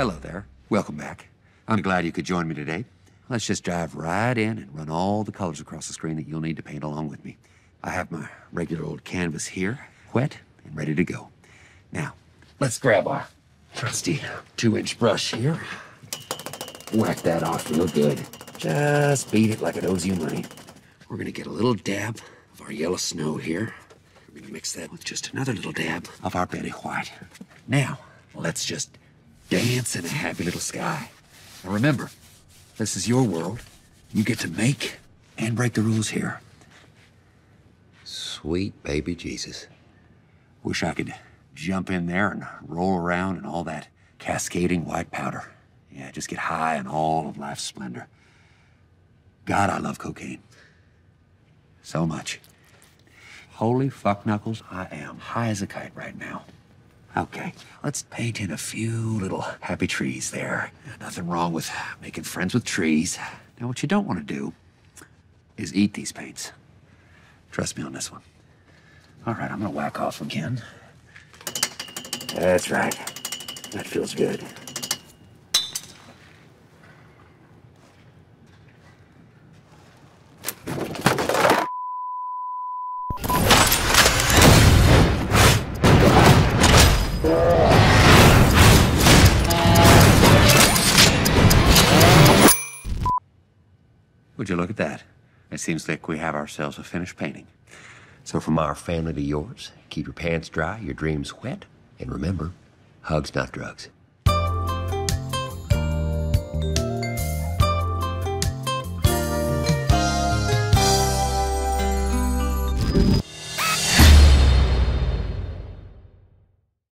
Hello there. Welcome back. I'm glad you could join me today. Let's just dive right in and run all the colors across the screen that you'll need to paint along with me. I have my regular old canvas here, wet and ready to go. Now, let's grab our trusty two-inch brush here. Whack that off real good. Just beat it like it owes you money. We're gonna get a little dab of our yellow snow here. We're gonna mix that with just another little dab of our Betty White. Now, let's just dance in a happy little sky. And remember, this is your world. You get to make and break the rules here. Sweet baby Jesus. Wish I could jump in there and roll around in all that cascading white powder. Yeah, just get high on all of life's splendor. God, I love cocaine. So much. Holy fuck knuckles, I am high as a kite right now. Okay, let's paint in a few little happy trees there. Nothing wrong with making friends with trees. Now, what you don't want to do is eat these paints. Trust me on this one. All right, I'm gonna whack off again. That's right. That feels good. Would you look at that? It seems like we have ourselves a finished painting. So from our family to yours, keep your pants dry, your dreams wet, and remember, hugs, not drugs.